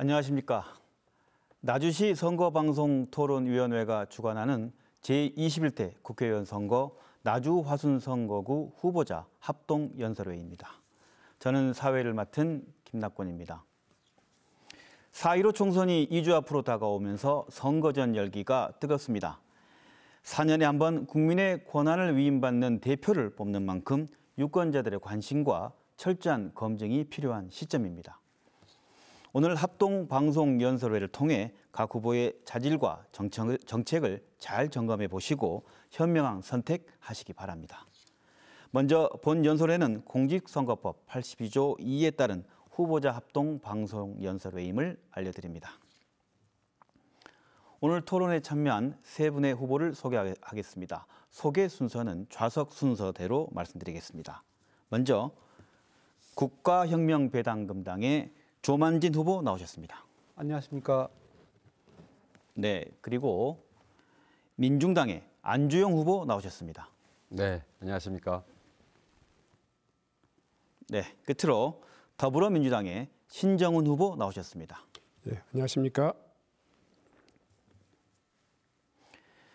안녕하십니까. 나주시 선거방송토론위원회가 주관하는 제21대 국회의원 선거 나주 화순 선거구 후보자 합동 연설회입니다. 저는 사회를 맡은 김낙권입니다. 4.15 총선이 2주 앞으로 다가오면서 선거전 열기가 뜨겁습니다. 4년에 한번 국민의 권한을 위임받는 대표를 뽑는 만큼 유권자들의 관심과 철저한 검증이 필요한 시점입니다. 오늘 합동 방송 연설회를 통해 각 후보의 자질과 정책을 잘 점검해 보시고 현명한 선택하시기 바랍니다. 먼저 본 연설회는 공직선거법 82조 2에 따른 후보자 합동 방송 연설회임을 알려드립니다. 오늘 토론에 참여한 세 분의 후보를 소개하겠습니다. 소개 순서는 좌석 순서대로 말씀드리겠습니다. 먼저 국가혁명배당금당의 조만진 후보 나오셨습니다. 안녕하십니까. 네, 그리고 민중당의 안주영 후보 나오셨습니다. 네, 안녕하십니까. 네, 끝으로 더불어민주당의 신정훈 후보 나오셨습니다. 네, 안녕하십니까.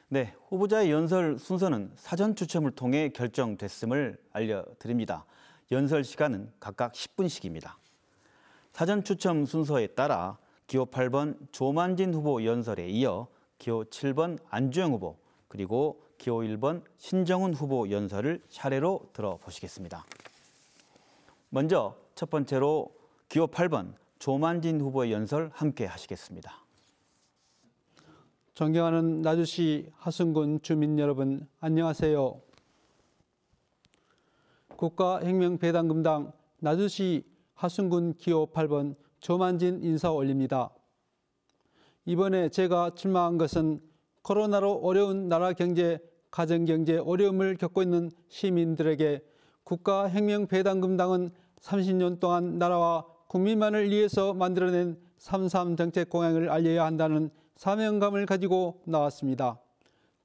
네, 후보자의 연설 순서는 사전 추첨을 통해 결정됐음을 알려드립니다. 연설 시간은 각각 10분씩입니다. 사전 추첨 순서에 따라 기호 8번 조만진 후보 연설에 이어 기호 7번 안주영 후보 그리고 기호 1번 신정훈 후보 연설을 차례로 들어보시겠습니다. 먼저 첫 번째로 기호 8번 조만진 후보의 연설 함께 하시겠습니다. 존경하는 나주시 하순군 주민 여러분 안녕하세요. 국가혁명배당금당 나주시 하순군 기호 8번 조만진 인사 올립니다. 이번에 제가 출마한 것은 코로나로 어려운 나라 경제, 가정 경제 어려움을 겪고 있는 시민들에게 국가 혁명 배당금 당은 30년 동안 나라와 국민만을 위해서 만들어낸 3.3 정책 공약을 알려야 한다는 사명감을 가지고 나왔습니다.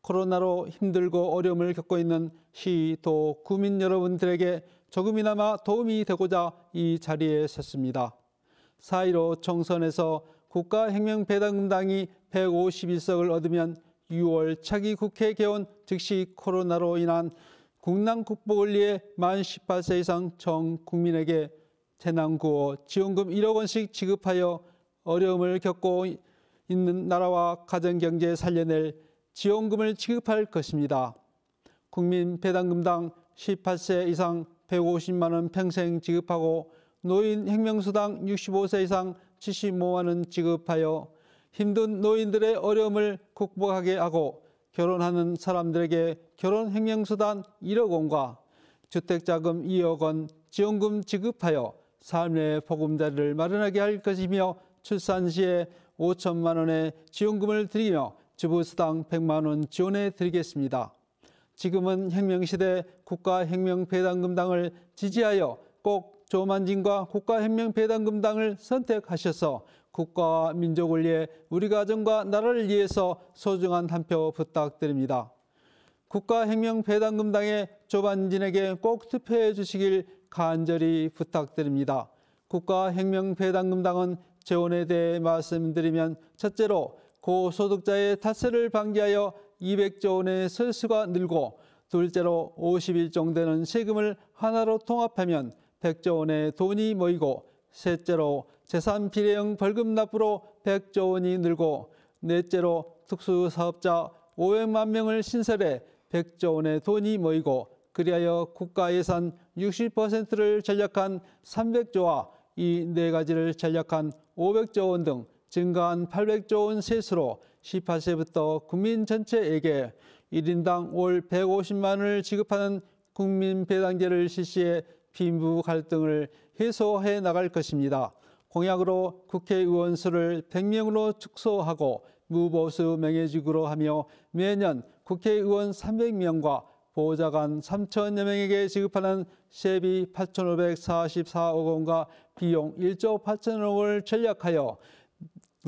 코로나로 힘들고 어려움을 겪고 있는 시, 도, 구민 여러분들에게 조금이나마 도움이 되고자 이 자리에 섰습니다. 4.15 총선에서 국가혁명배당당이 151석을 얻으면 6월 차기 국회 개원 즉시 코로나로 인한 국난 극복을 위해 만 18세 이상 전 국민에게 재난구호 지원금 1억 원씩 지급하여 어려움을 겪고 있는 나라와 가정경제 살려낼 지원금을 지급할 것입니다. 국민 배당금당 18세 이상 150만 원 평생 지급하고 노인 혁명수당 65세 이상 75만 원 지급하여 힘든 노인들의 어려움을 극복하게 하고 결혼하는 사람들에게 결혼 혁명수당 1억 원과 주택자금 2억 원 지원금 지급하여 삶의 보금자리를 마련하게 할 것이며 출산 시에 5천만 원의 지원금을 드리며 주부수당 100만 원 지원해 드리겠습니다. 지금은 혁명시대 국가혁명배당금당을 지지하여 꼭 조만진과 국가혁명배당금당을 선택하셔서 국가와 민족을 위해 우리 가정과 나라를 위해서 소중한 한 표 부탁드립니다. 국가혁명배당금당의 조만진에게 꼭 투표해 주시길 간절히 부탁드립니다. 국가혁명배당금당은 재원에 대해 말씀드리면 첫째로 고소득자의 탈세를 방지하여 200조 원의 세수가 늘고 둘째로 51종 0 되는 세금을 하나로 통합하면 100조 원의 돈이 모이고 셋째로 재산 비례형 벌금 납부로 100조 원이 늘고 넷째로 특수사업자 500만 명을 신설해 100조 원의 돈이 모이고 그리하여 국가 예산 60%를 전략한 300조와 이 네 가지를 전략한 500조 원 등 증가한 800조 원 세수로 18세부터 국민 전체에게 1인당 월 150만 원을 지급하는 국민배당제를 실시해 빈부 갈등을 해소해 나갈 것입니다. 공약으로 국회의원 수를 100명으로 축소하고 무보수 명예직으로 하며 매년 국회의원 300명과 보좌관 3천여 명에게 지급하는 세비 8,544억 원과 비용 1조 8천억 원을 전략하여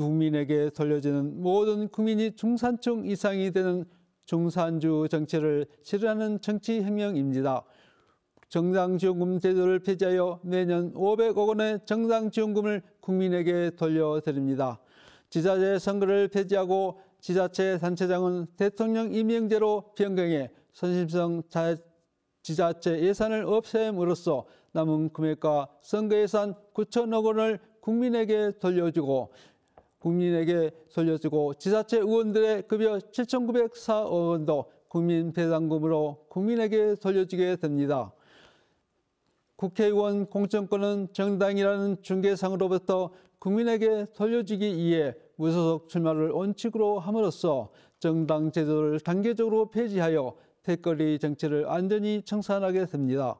국민에게 돌려지는 모든 국민이 중산층 이상이 되는 중산주 정책을 실현하는 정치 혁명입니다. 정당지원금 제도를 폐지하여 매년 500억 원의 정당지원금을 국민에게 돌려드립니다. 지자체 선거를 폐지하고 지자체 단체장은 대통령 임명제로 변경해 선심성 지자체 예산을 없앰으로써 남은 금액과 선거 예산 9천억 원을 국민에게 돌려주고 국민에게 돌려주고 지자체 의원들의 급여 7,904억 원도 국민 배당금으로 국민에게 돌려주게 됩니다. 국회의원 공천권은 정당이라는 중개상으로부터 국민에게 돌려주기 위해 무소속 출마를 원칙으로 함으로써 정당 제도를 단계적으로 폐지하여 태거리 정치를 안전히 청산하게 됩니다.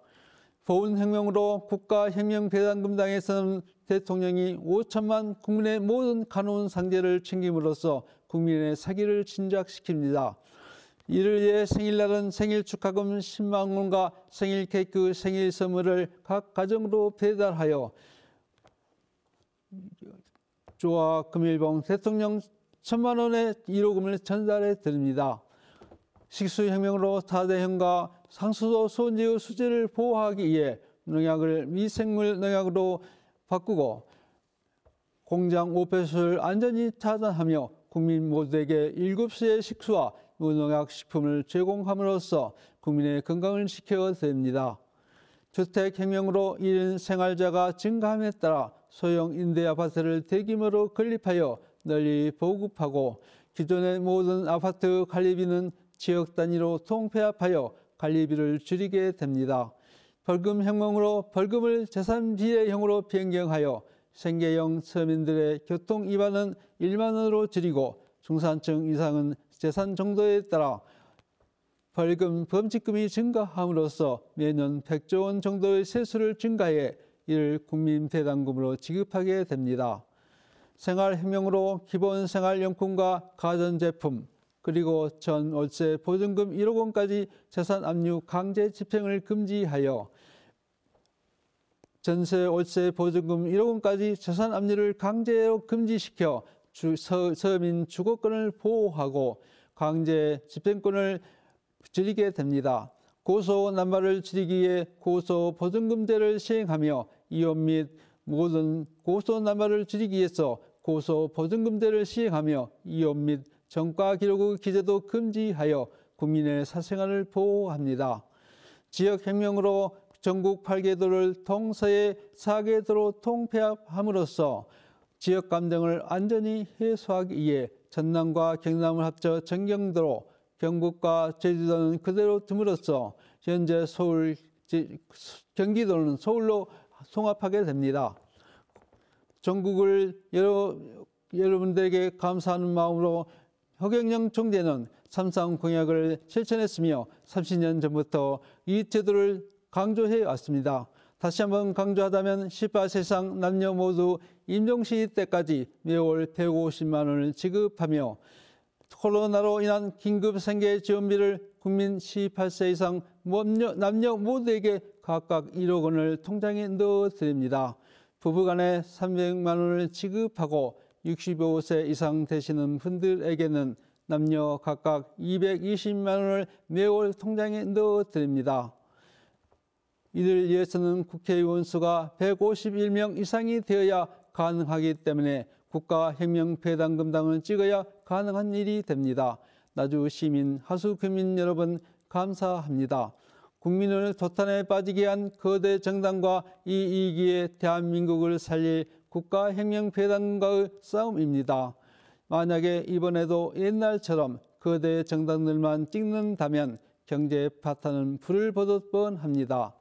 보훈혁명으로 국가혁명배당금당에서는 대통령이 5천만 국민의 모든 가놓은 상제를 챙김으로써 국민의 사기를 진작시킵니다. 이를 위해 생일날은 생일 축하금 10만 원과 생일 케이크, 생일 선물을 각 가정으로 배달하여 조화 금일봉 대통령 천만 원의 1호금을 전달해 드립니다. 식수혁명으로 4대형과 상수도 소원지의 수질을 보호하기 위해 농약을 미생물 농약으로 바꾸고 공장 오폐수를 안전히 차단하며 국민 모두에게 7시의 식수와 무농약 식품을 제공함으로써 국민의 건강을 지켜됩니다. 주택혁명으로 일인 생활자가 증가함에 따라 소형 임대 아파트를 대규모로 건립하여 널리 보급하고 기존의 모든 아파트 관리비는 지역 단위로 통폐합하여 관리비를 줄이게 됩니다. 벌금 형용으로 벌금을 재산비의형으로 변경하여 생계형 서민들의 교통 위반은 1만 원으로 줄이고 중산층 이상은 재산 정도에 따라 벌금 범칙금이 증가함으로써 매년 100조 원 정도의 세수를 증가해 이를 국민대당금으로 지급하게 됩니다. 생활혁명으로 기본생활용품과 가전제품 그리고 전월세 보증금 1억 원까지 재산 압류 강제 집행을 금지하여 전세, 월세, 보증금 1억 원까지 재산 압류를 강제로 금지시켜 주, 서, 서민 주거권을 보호하고 강제 집행권을 줄이게 됩니다. 고소 남발을 줄이기에 고소 보증금제를 시행하며 이혼 및 모든 고소 남발을 줄이기 위해서 고소 보증금제를 시행하며 이혼 및 정가 기록의 기재도 금지하여 국민의 사생활을 보호합니다. 지역 혁명으로 전국 8개도를 동서에 4개도로 통폐합함으로써 지역 감정을 안전히 해소하기 위해 전남과 경남을 합쳐 전경도로 경북과 제주도는 그대로 둠으로써 현재 서울, 경기도는 서울로 통합하게 됩니다. 전국을 여러, 여러분들에게 감사하는 마음으로 허경영 총재는 삼성 공약을 실천했으며 30년 전부터 이 제도를 강조해 왔습니다. 다시 한번 강조하자면 18세상 남녀 모두 임종시기 때까지 매월 150만 원을 지급하며 코로나로 인한 긴급 생계지원비를 국민 18세 이상 남녀 모두에게 각각 1억 원을 통장에 넣어드립니다. 부부간에 300만 원을 지급하고 65세 이상 되시는 분들에게는 남녀 각각 220만 원을 매월 통장에 넣어드립니다. 이들 위해서는 국회의원 수가 151명 이상이 되어야 가능하기 때문에 국가혁명배당금당을 찍어야 가능한 일이 됩니다. 나주 시민, 하수교민 여러분 감사합니다. 국민을 도탄에 빠지게 한 거대 정당과 이 이기에 대한민국을 살릴 국가혁명배당과의 싸움입니다. 만약에 이번에도 옛날처럼 거대 정당들만 찍는다면 경제 파탄은 불을 보듯 뻔합니다.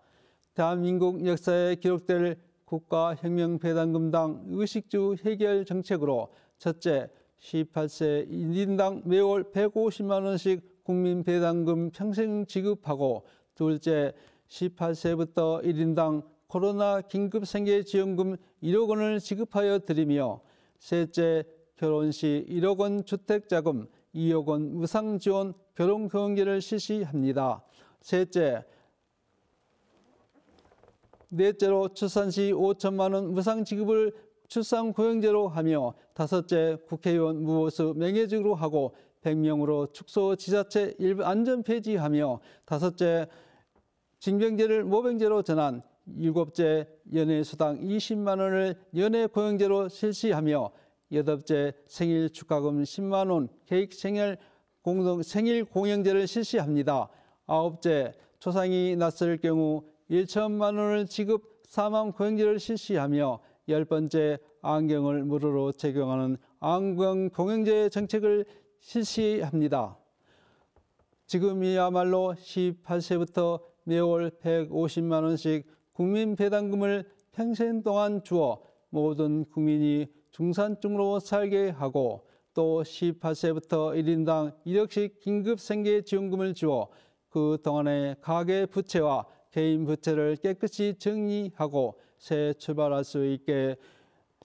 대한민국 역사에 기록될 국가혁명배당금당 의식주 해결 정책으로 첫째, 18세 1인당 매월 150만 원씩 국민배당금 평생 지급하고 둘째, 18세부터 1인당 코로나 긴급생계지원금 1억 원을 지급하여 드리며 셋째, 결혼 시 1억 원 주택자금, 2억 원 무상지원 결혼 경계를 실시합니다. 셋째, 넷째로 출산 시 5천만 원 무상 지급을 출산 고용제로 하며 다섯째 국회의원 무보수 명예직으로 하고 100명으로 축소 지자체 일부 안전 폐지하며 다섯째 징병제를 모병제로 전환 일곱째 연예 수당 20만 원을 연예 고용제로 실시하며 여덟째 생일 축하금 10만 원 계획 생일 공동 생일 공영제를 실시합니다. 아홉째 초상이 났을 경우 1천만 원을 지급 사망 공연제를 실시하며 열 번째 안경을 무료로 제공하는 안경 공영제 정책을 실시합니다. 지금이야말로 18세부터 매월 150만 원씩 국민 배당금을 평생 동안 주어 모든 국민이 중산층으로 살게 하고 또 18세부터 1인당 1억씩 긴급생계지원금을 주어 그 동안의 가계 부채와 개인 부채를 깨끗이 정리하고 새 출발할 수 있게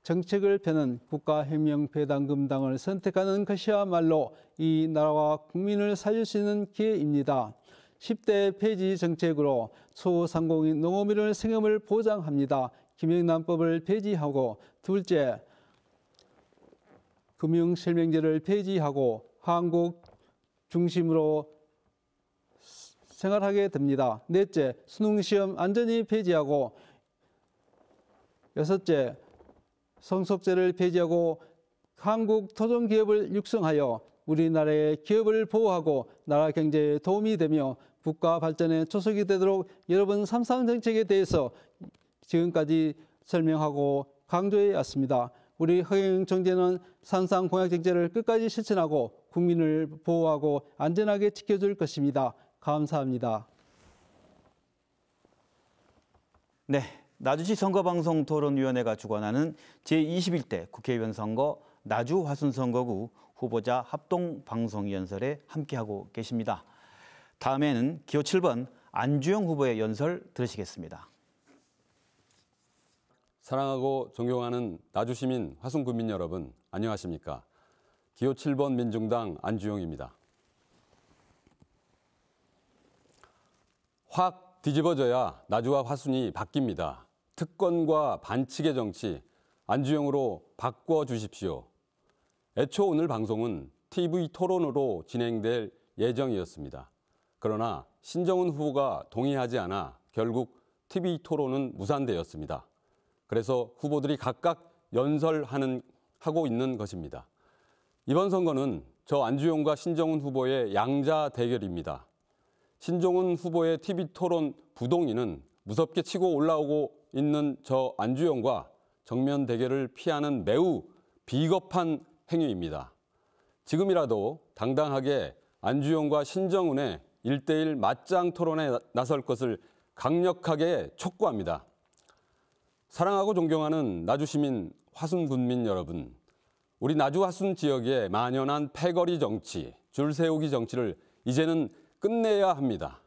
정책을 펴는 국가혁명배당금 당을 선택하는 것이야말로 이 나라와 국민을 살릴 수 있는 기회입니다. 10대 폐지 정책으로 소상공인 농어민을 생업을 보장합니다. 김영란법을 폐지하고 둘째, 금융실명제를 폐지하고 한국 중심으로 생활하게 됩니다. 넷째, 수능시험 안전히 폐지하고 여섯째, 성속제를 폐지하고 한국 토종기업을 육성하여 우리나라의 기업을 보호하고 나라 경제에 도움이 되며 국가 발전에 초석이 되도록 여러분 삼삼 정책에 대해서 지금까지 설명하고 강조해 왔습니다. 우리 허경 정제는 산상 공약 정제를 끝까지 실천하고 국민을 보호하고 안전하게 지켜줄 것입니다. 감사합니다. 네, 나주시 선거방송토론위원회가 주관하는 제21대 국회의원 선거 나주 화순 선거구 후보자 합동 방송 연설에 함께하고 계십니다. 다음에는 기호 7번 안주영 후보의 연설 들으시겠습니다. 사랑하고 존경하는 나주시민 화순구민 여러분 안녕하십니까. 기호 7번 민중당 안주영입니다. 확 뒤집어져야 나주와 화순이 바뀝니다. 특권과 반칙의 정치, 안주영으로 바꿔주십시오. 애초 오늘 방송은 TV 토론으로 진행될 예정이었습니다. 그러나 신정훈 후보가 동의하지 않아 결국 TV 토론은 무산되었습니다. 그래서 후보들이 각각 연설하는 하고 있는 것입니다. 이번 선거는 저 안주용과 신정훈 후보의 양자 대결입니다. 신종훈 후보의 TV 토론 부동의는 무섭게 치고 올라오고 있는 저 안주영과 정면 대결을 피하는 매우 비겁한 행위입니다. 지금이라도 당당하게 안주영과 신정훈의 1대1 맞짱 토론에 나설 것을 강력하게 촉구합니다. 사랑하고 존경하는 나주 시민 화순 군민 여러분, 우리 나주 화순 지역의 만연한 패거리 정치, 줄 세우기 정치를 이제는 끝내야 합니다.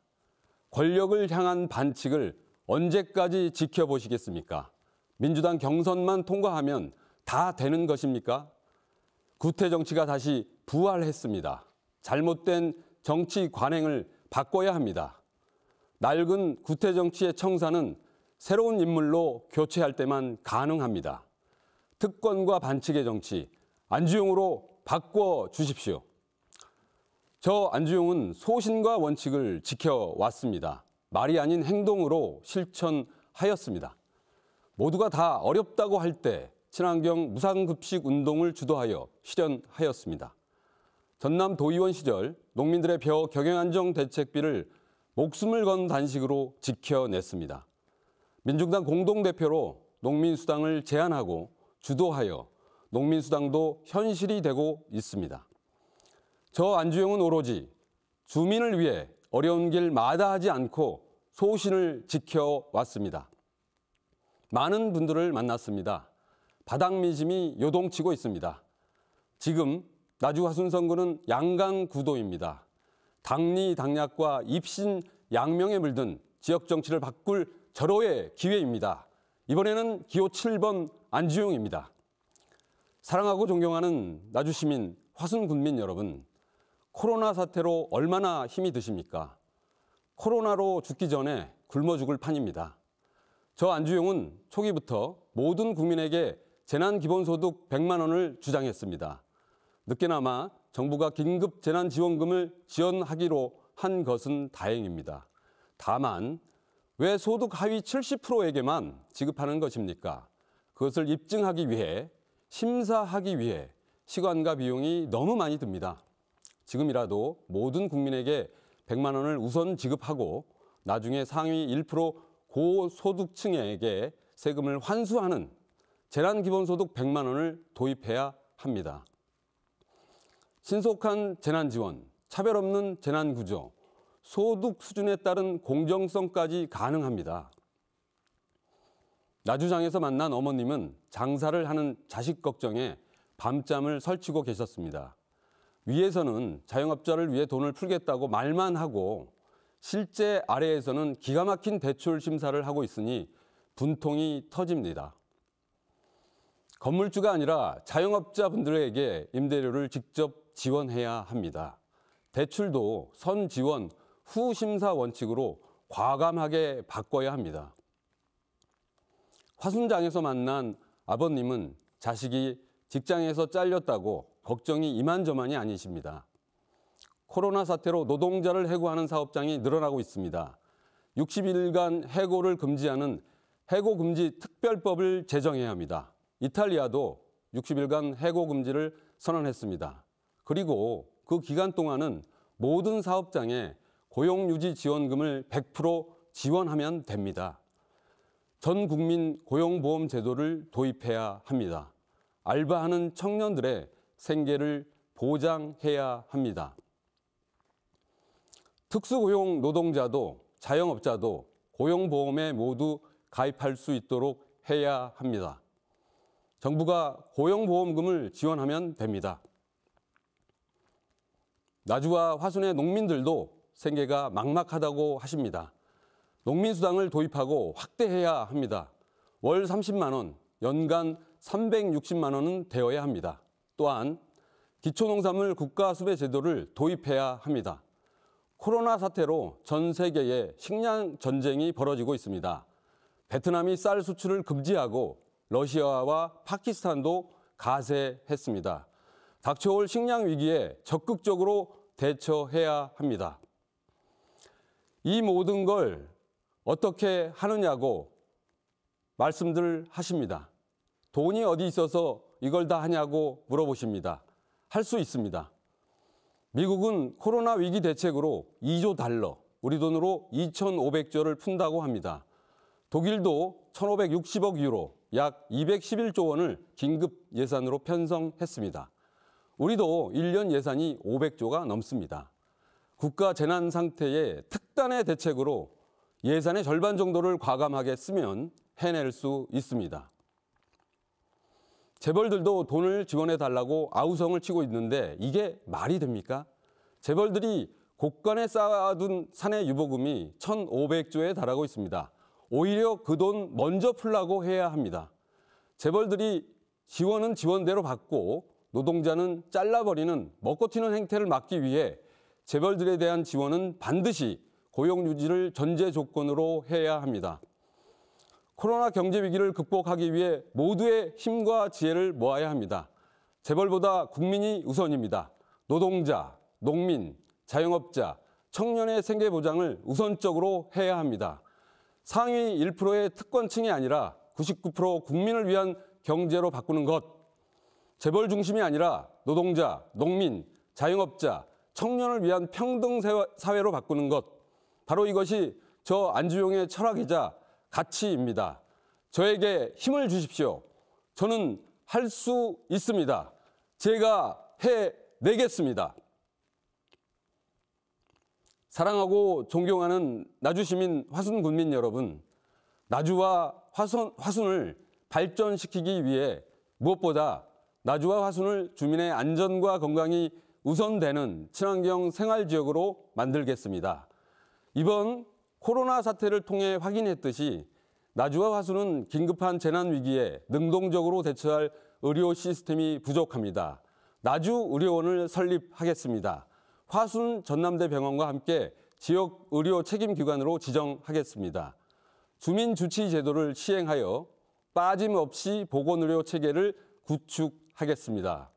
권력을 향한 반칙을 언제까지 지켜보시겠습니까? 민주당 경선만 통과하면 다 되는 것입니까? 구태 정치가 다시 부활했습니다. 잘못된 정치 관행을 바꿔야 합니다. 낡은 구태 정치의 청산은 새로운 인물로 교체할 때만 가능합니다. 특권과 반칙의 정치, 안주용으로 바꿔 주십시오. 저 안주용은 소신과 원칙을 지켜왔습니다. 말이 아닌 행동으로 실천하였습니다. 모두가 다 어렵다고 할 때 친환경 무상급식 운동을 주도하여 실현하였습니다. 전남 도의원 시절 농민들의 벼 경영안정 대책비를 목숨을 건 단식으로 지켜냈습니다. 민중당 공동대표로 농민수당을 제안하고 주도하여 농민수당도 현실이 되고 있습니다. 저 안주영은 오로지 주민을 위해 어려운 길 마다하지 않고 소신을 지켜왔습니다. 많은 분들을 만났습니다. 바닥 민심이 요동치고 있습니다. 지금 나주 화순선구는 양강 구도입니다. 당리 당략과 입신 양명에 물든 지역 정치를 바꿀 절호의 기회입니다. 이번에는 기호 7번 안주용입니다 사랑하고 존경하는 나주 시민, 화순 군민 여러분, 코로나 사태로 얼마나 힘이 드십니까? 코로나로 죽기 전에 굶어 죽을 판입니다. 저 안주용은 초기부터 모든 국민에게 재난기본소득 100만 원을 주장했습니다. 늦게나마 정부가 긴급 재난지원금을 지원하기로 한 것은 다행입니다. 다만 왜 소득 하위 70%에게만 지급하는 것입니까? 그것을 입증하기 위해 심사하기 위해 시간과 비용이 너무 많이 듭니다. 지금이라도 모든 국민에게 100만 원을 우선 지급하고 나중에 상위 1% 고소득층에게 세금을 환수하는 재난 기본소득 100만 원을 도입해야 합니다. 신속한 재난 지원, 차별 없는 재난 구조, 소득 수준에 따른 공정성까지 가능합니다. 나주장에서 만난 어머님은 장사를 하는 자식 걱정에 밤잠을 설치고 계셨습니다. 위에서는 자영업자를 위해 돈을 풀겠다고 말만 하고 실제 아래에서는 기가 막힌 대출 심사를 하고 있으니 분통이 터집니다. 건물주가 아니라 자영업자분들에게 임대료를 직접 지원해야 합니다. 대출도 선 지원 후 심사 원칙으로 과감하게 바꿔야 합니다. 화순장에서 만난 아버님은 자식이 직장에서 잘렸다고 걱정이 이만저만이 아니십니다. 코로나 사태로 노동자를 해고하는 사업장이 늘어나고 있습니다. 60일간 해고를 금지하는 해고 금지 특별법을 제정해야 합니다. 이탈리아도 60일간 해고 금지를 선언했습니다. 그리고 그 기간 동안은 모든 사업장에 고용유지 지원금을 100% 지원하면 됩니다. 전 국민 고용보험 제도를 도입해야 합니다. 알바하는 청년들의 생계를 보장해야 합니다. 특수고용 노동자도 자영업자도 고용보험에 모두 가입할 수 있도록 해야 합니다. 정부가 고용보험금을 지원하면 됩니다. 나주와 화순의 농민들도 생계가 막막하다고 하십니다. 농민수당을 도입하고 확대해야 합니다. 월 30만 원, 연간 360만 원은 되어야 합니다. 또한 기초농산물 국가수배 제도를 도입해야 합니다. 코로나 사태로 전 세계에 식량 전쟁이 벌어지고 있습니다. 베트남이 쌀 수출을 금지하고 러시아와 파키스탄도 가세했습니다. 닥쳐올 식량 위기에 적극적으로 대처해야 합니다. 이 모든 걸 어떻게 하느냐고 말씀들 하십니다. 돈이 어디 있어서 이걸 다 하냐고 물어보십니다. 할 수 있습니다. 미국은 코로나 위기 대책으로 2조 달러, 우리 돈으로 2,500조를 푼다고 합니다. 독일도 1,560억 유로, 약 211조 원을 긴급 예산으로 편성했습니다. 우리도 1년 예산이 500조가 넘습니다. 국가 재난 상태에 특단의 대책으로 예산의 절반 정도를 과감하게 쓰면 해낼 수 있습니다. 재벌들도 돈을 지원해 달라고 아우성을 치고 있는데 이게 말이 됩니까? 재벌들이 곳간에 쌓아둔 사내 유보금이 1,500조에 달하고 있습니다. 오히려 그 돈 먼저 풀라고 해야 합니다. 재벌들이 지원은 지원대로 받고 노동자는 잘라버리는 먹고 튀는 행태를 막기 위해 재벌들에 대한 지원은 반드시 고용 유지를 전제 조건으로 해야 합니다. 코로나 경제 위기를 극복하기 위해 모두의 힘과 지혜를 모아야 합니다. 재벌보다 국민이 우선입니다. 노동자, 농민, 자영업자, 청년의 생계보장을 우선적으로 해야 합니다. 상위 1%의 특권층이 아니라 99% 국민을 위한 경제로 바꾸는 것. 재벌 중심이 아니라 노동자, 농민, 자영업자, 청년을 위한 평등 사회로 바꾸는 것. 바로 이것이 저 안주용의 철학이자 가치입니다. 저에게 힘을 주십시오. 저는 할 수 있습니다. 제가 해내겠습니다. 사랑하고 존경하는 나주시민 화순군민 여러분, 나주와 화순, 화순을 발전시키기 위해 무엇보다 나주와 화순을 주민의 안전과 건강이 우선되는 친환경 생활지역으로 만들겠습니다. 이번 코로나 사태를 통해 확인했듯이 나주와 화수는 긴급한 재난 위기에 능동적으로 대처할 의료 시스템이 부족합니다. 나주 의료원을 설립하겠습니다. 화순 전남대병원과 함께 지역 의료 책임 기관으로 지정하겠습니다. 주민 주치 제도를 시행하여 빠짐없이 보건 의료 체계를 구축하겠습니다.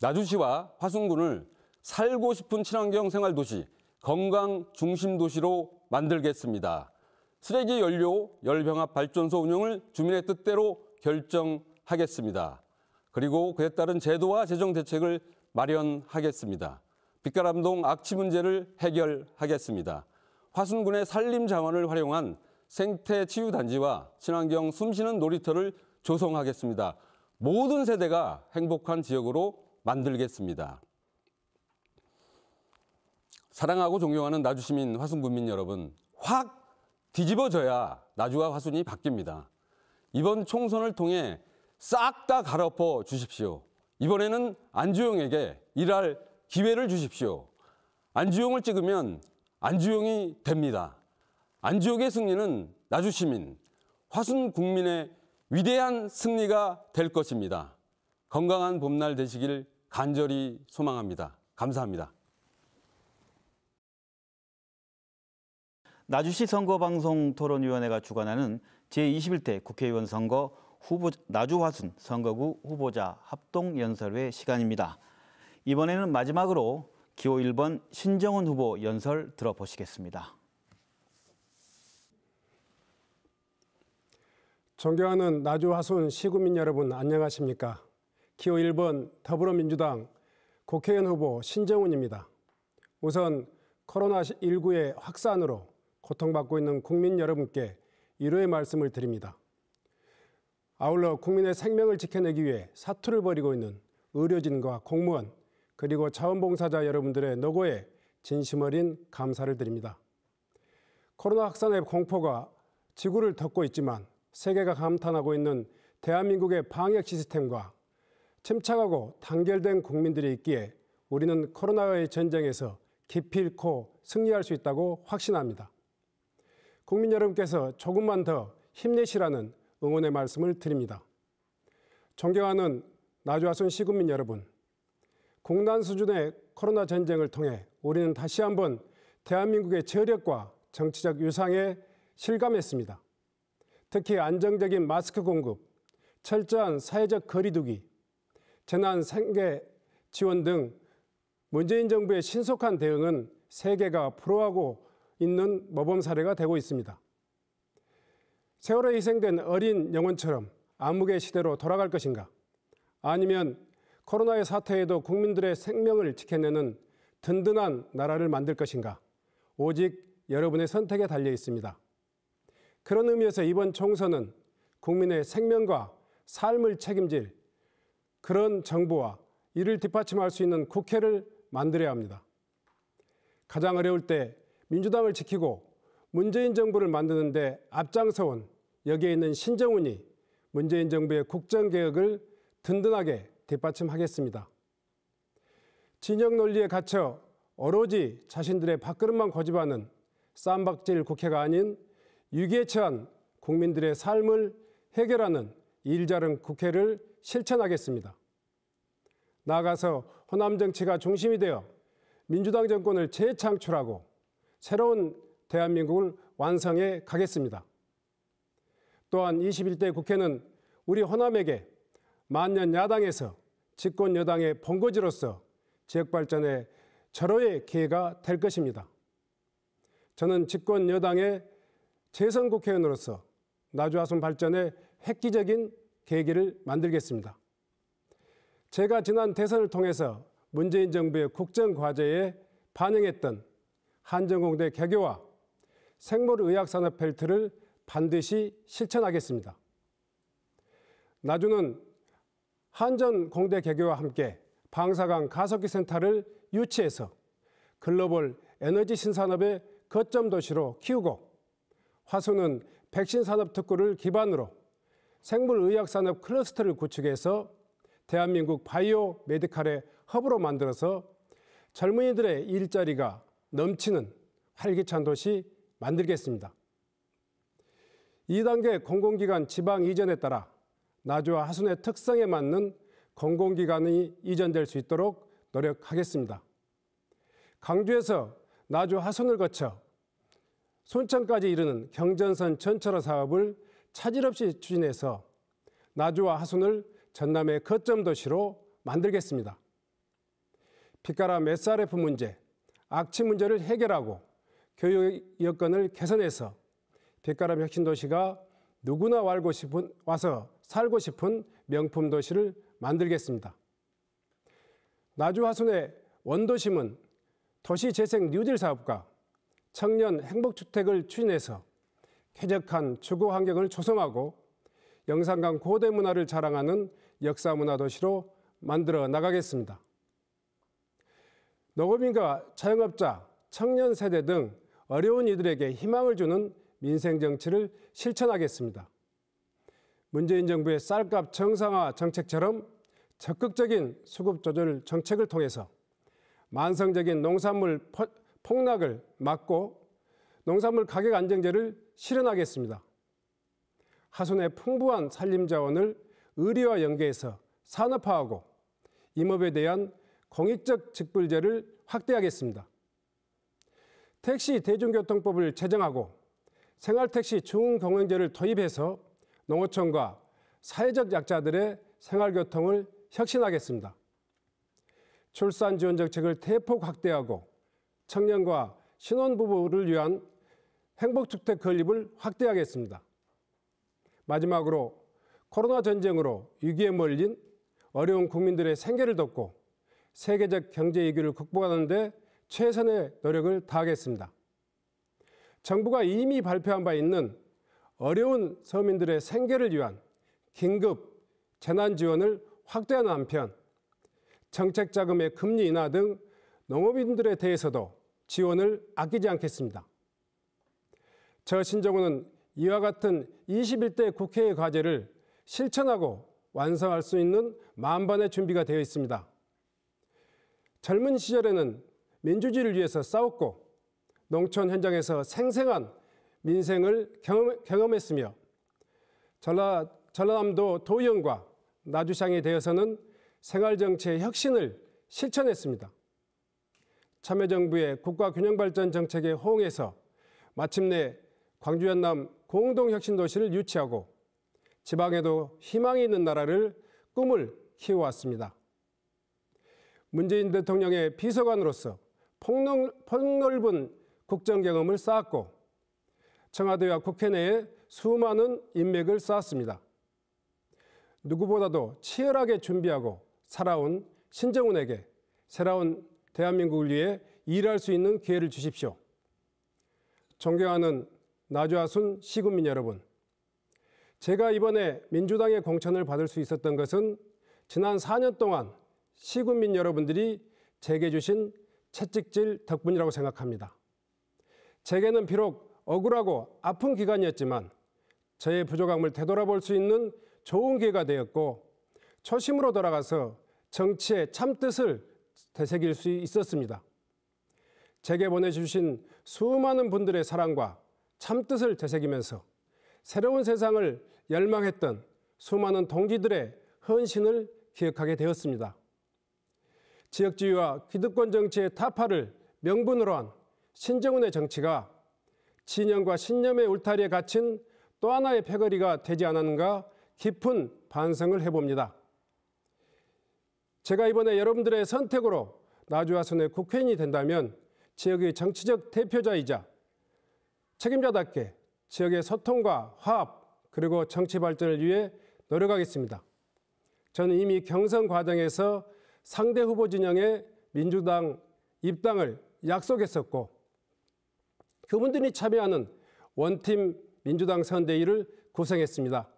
나주시와 화순군을 살고 싶은 친환경 생활 도시 건강 중심 도시로 만들겠습니다. 쓰레기 연료 열병합 발전소 운영을 주민의 뜻대로 결정하겠습니다. 그리고 그에 따른 제도와 재정 대책을 마련하겠습니다. 빛가람동 악취 문제를 해결하겠습니다. 화순군의 산림 자원을 활용한 생태 치유 단지와 친환경 숨쉬는 놀이터를 조성하겠습니다. 모든 세대가 행복한 지역으로 만들겠습니다. 사랑하고 존경하는 나주 시민 화순 군민 여러분, 확 뒤집어져야 나주와 화순이 바뀝니다. 이번 총선을 통해 싹 다 갈아엎어 주십시오. 이번에는 안주영에게 일할 기회를 주십시오. 안주영을 찍으면 안주영이 됩니다. 안주영의 승리는 나주 시민, 화순 국민의 위대한 승리가 될 것입니다. 건강한 봄날 되시길 간절히 소망합니다. 감사합니다. 나주시 선거방송토론위원회가 주관하는 제21대 국회의원 선거 후보 나주화순 선거구 후보자 합동연설회 시간입니다. 이번에는 마지막으로 기호 1번 신정훈 후보 연설 들어보시겠습니다. 존경하는 나주화순 시구민 여러분 안녕하십니까. 기호 1번 더불어민주당 국회의원 후보 신정훈입니다. 우선 코로나19의 확산으로 고통받고 있는 국민 여러분께 위로의 말씀을 드립니다. 아울러 국민의 생명을 지켜내기 위해 사투를 벌이고 있는 의료진과 공무원 그리고 자원봉사자 여러분들의 노고에 진심 어린 감사를 드립니다. 코로나 확산의 공포가 지구를 덮고 있지만 세계가 감탄하고 있는 대한민국의 방역 시스템과 침착하고 단결된 국민들이 있기에 우리는 코로나의 전쟁에서 기필코 승리할 수 있다고 확신합니다. 국민 여러분께서 조금만 더 힘내시라는 응원의 말씀을 드립니다. 존경하는 나주하순 시군민 여러분, 공단 수준의 코로나 전쟁을 통해 우리는 다시 한번 대한민국의 저력과 정치적 유상에 실감했습니다. 특히 안정적인 마스크 공급, 철저한 사회적 거리두기, 재난 생계 지원 등 문재인 정부의 신속한 대응은 세계가 부러워하고 있는 모범 사례가 되고 있습니다. 세월에 희생된 어린 영혼처럼 암흑의 시대로 돌아갈 것인가? 아니면 코로나의 사태에도 국민들의 생명을 지켜내는 든든한 나라를 만들 것인가? 오직 여러분의 선택에 달려 있습니다. 그런 의미에서 이번 총선은 국민의 생명과 삶을 책임질 그런 정부와 이를 뒷받침할 수 있는 국회를 만들어야 합니다. 가장 어려울 때 민주당을 지키고 문재인 정부를 만드는데 앞장서온 여기에 있는 신정훈이 문재인 정부의 국정개혁을 든든하게 뒷받침하겠습니다. 진영 논리에 갇혀 오로지 자신들의 밥그릇만 고집하는 쌈박질 국회가 아닌 위기에 처한 국민들의 삶을 해결하는 일자른 국회를 실천하겠습니다. 나아가서 호남 정치가 중심이 되어 민주당 정권을 재창출하고 새로운 대한민국을 완성해 가겠습니다. 또한 21대 국회는 우리 호남에게 만년 야당에서 집권 여당의 본거지로서 지역발전의 절호의 기회가 될 것입니다. 저는 집권 여당의 재선 국회의원으로서 나주화순 발전의 획기적인 계기를 만들겠습니다. 제가 지난 대선을 통해서 문재인 정부의 국정과제에 반영했던 한전공대 개교와 생물의학산업 벨트를 반드시 실천하겠습니다. 나주는 한전공대 개교와 함께 방사강 가석기 센터를 유치해서 글로벌 에너지 신산업의 거점 도시로 키우고 화수는 백신 산업 특구를 기반으로 생물의학 산업 클러스터를 구축해서 대한민국 바이오 메디칼의 허브로 만들어서 젊은이들의 일자리가 넘치는 활기찬 도시 만들겠습니다. 2단계 공공기관 지방 이전에 따라 나주와 하순의 특성에 맞는 공공기관이 이전될 수 있도록 노력하겠습니다. 강주에서 나주 하순을 거쳐 손천까지 이르는 경전선 전철화 사업을 차질없이 추진해서 나주와 하순을 전남의 거점 도시로 만들겠습니다. 피카라 맷살레 문제, 악취 문제를 해결하고 교육 여건을 개선해서 빛가람 혁신도시가 누구나 알고 싶은, 와서 살고 싶은 명품 도시를 만들겠습니다. 나주하순의 원도심은 도시재생 뉴딜 사업과 청년 행복주택을 추진해서 쾌적한 주거 환경을 조성하고 영산강 고대 문화를 자랑하는 역사문화 도시로 만들어 나가겠습니다. 농업인과 자영업자, 청년 세대 등 어려운 이들에게 희망을 주는 민생 정치를 실천하겠습니다. 문재인 정부의 쌀값 정상화 정책처럼 적극적인 수급 조절 정책을 통해서 만성적인 농산물 폭락을 막고 농산물 가격 안정제를 실현하겠습니다. 하순의 풍부한 산림 자원을 의료와 연계해서 산업화하고 임업에 대한 공익적 직불제를 확대하겠습니다. 택시 대중교통법을 제정하고 생활택시 중공영제를 도입해서 농어촌과 사회적 약자들의 생활교통을 혁신하겠습니다. 출산 지원 정책을 대폭 확대하고 청년과 신혼부부를 위한 행복주택 건립을 확대하겠습니다. 마지막으로 코로나 전쟁으로 위기에 몰린 어려운 국민들의 생계를 돕고 세계적 경제 위기를 극복하는데 최선의 노력을 다하겠습니다. 정부가 이미 발표한 바 있는 어려운 서민들의 생계를 위한 긴급 재난 지원을 확대한 한편 정책 자금의 금리 인하 등 농업인들에 대해서도 지원을 아끼지 않겠습니다. 저 신정호는 이와 같은 21대 국회의 과제를 실천하고 완성할 수 있는 만반의 준비가 되어 있습니다. 젊은 시절에는 민주주의를 위해서 싸웠고 농촌 현장에서 생생한 민생을 경험, 했으며 전라, 전라남도 도의원과 나주시장이 되어서는 생활정치의 혁신을 실천했습니다. 참여정부의 국가균형발전 정책에 호응해서 마침내 광주 연남 공동혁신도시를 유치하고 지방에도 희망이 있는 나라를 꿈을 키워왔습니다. 문재인 대통령의 비서관으로서 폭넓, 은 국정 경험을 쌓았고 청와대와 국회 내에 수많은 인맥을 쌓았습니다. 누구보다도 치열하게 준비하고 살아온 신정훈에게 새로운 대한민국을 위해 일할 수 있는 기회를 주십시오. 존경하는 나주아순 시군민 여러분, 제가 이번에 민주당의 공천을 받을 수 있었던 것은 지난 4년 동안 시군민 여러분들이 제게 주신 채찍질 덕분이라고 생각합니다. 제게는 비록 억울하고 아픈 기간이었지만 저의 부족함을 되돌아볼 수 있는 좋은 기회가 되었고 초심으로 돌아가서 정치의 참뜻을 되새길 수 있었습니다. 제게 보내주신 수많은 분들의 사랑과 참뜻을 되새기면서 새로운 세상을 열망했던 수많은 동지들의 헌신을 기억하게 되었습니다. 지역주의와 기득권 정치의 타파를 명분으로 한 신정훈의 정치가 진영과 신념의 울타리에 갇힌 또 하나의 패거리가 되지 않았는가 깊은 반성을 해봅니다. 제가 이번에 여러분들의 선택으로 나주와 선의 국회의원이 된다면 지역의 정치적 대표자이자 책임자답게 지역의 소통과 화합 그리고 정치 발전을 위해 노력하겠습니다. 저는 이미 경선 과정에서 상대 후보 진영의 민주당 입당을 약속했었고 그분들이 참여하는 원팀 민주당 선대위를 구성했습니다.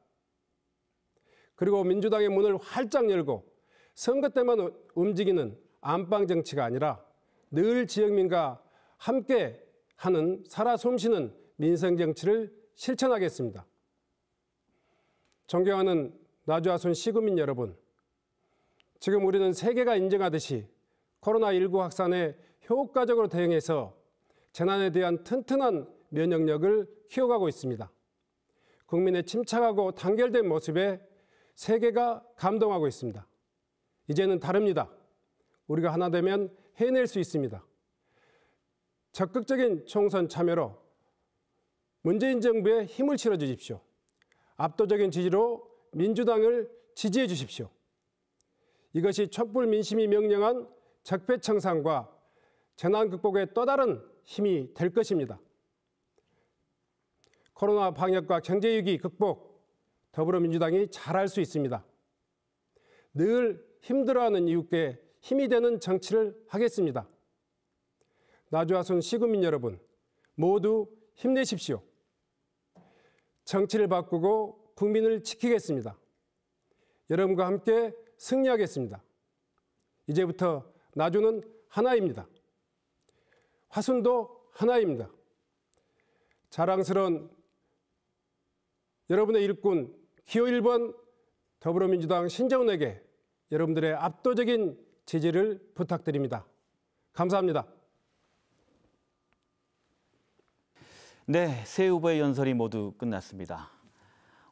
그리고 민주당의 문을 활짝 열고 선거 때만 움직이는 안방 정치가 아니라 늘 지역민과 함께 하는 살아 숨쉬는 민생 정치를 실천하겠습니다. 존경하는 나주아순 시구민 여러분, 지금 우리는 세계가 인정하듯이 코로나19 확산에 효과적으로 대응해서 재난에 대한 튼튼한 면역력을 키워가고 있습니다. 국민의 침착하고 단결된 모습에 세계가 감동하고 있습니다. 이제는 다릅니다. 우리가 하나 되면 해낼 수 있습니다. 적극적인 총선 참여로 문재인 정부에 힘을 실어 주십시오. 압도적인 지지로 민주당을 지지해 주십시오. 이것이 촛불 민심이 명령한 적폐청산과 재난 극복의 또 다른 힘이 될 것입니다. 코로나 방역과 경제 위기 극복 더불어민주당이 잘할 수 있습니다. 늘 힘들어하는 이웃께 힘이 되는 정치를 하겠습니다. 나주하순 시구민 여러분 모두 힘내십시오. 정치를 바꾸고 국민을 지키겠습니다. 여러분과 함께 승리하겠습니다. 이제부터 나주는 하나입니다. 화순도 하나입니다. 자랑스러운 여러분의 일꾼 기호 1번 더불어민주당 신재훈에게 여러분들의 압도적인 지지를 부탁드립니다. 감사합니다. 네, 새 후보의 연설이 모두 끝났습니다.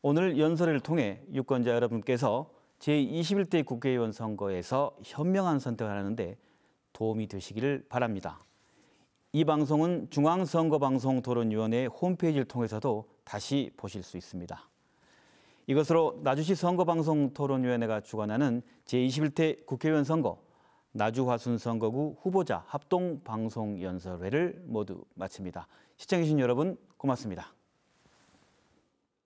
오늘 연설을 통해 유권자 여러분께서 제21대 국회의원 선거에서 현명한 선택을 하는데 도움이 되시기를 바랍니다. 이 방송은 중앙선거방송토론위원회 홈페이지를 통해서도 다시 보실 수 있습니다. 이것으로 나주시 선거방송토론위원회가 주관하는 제21대 국회의원 선거 나주화순 선거구 후보자 합동방송연설회를 모두 마칩니다. 시청해주신 여러분 고맙습니다.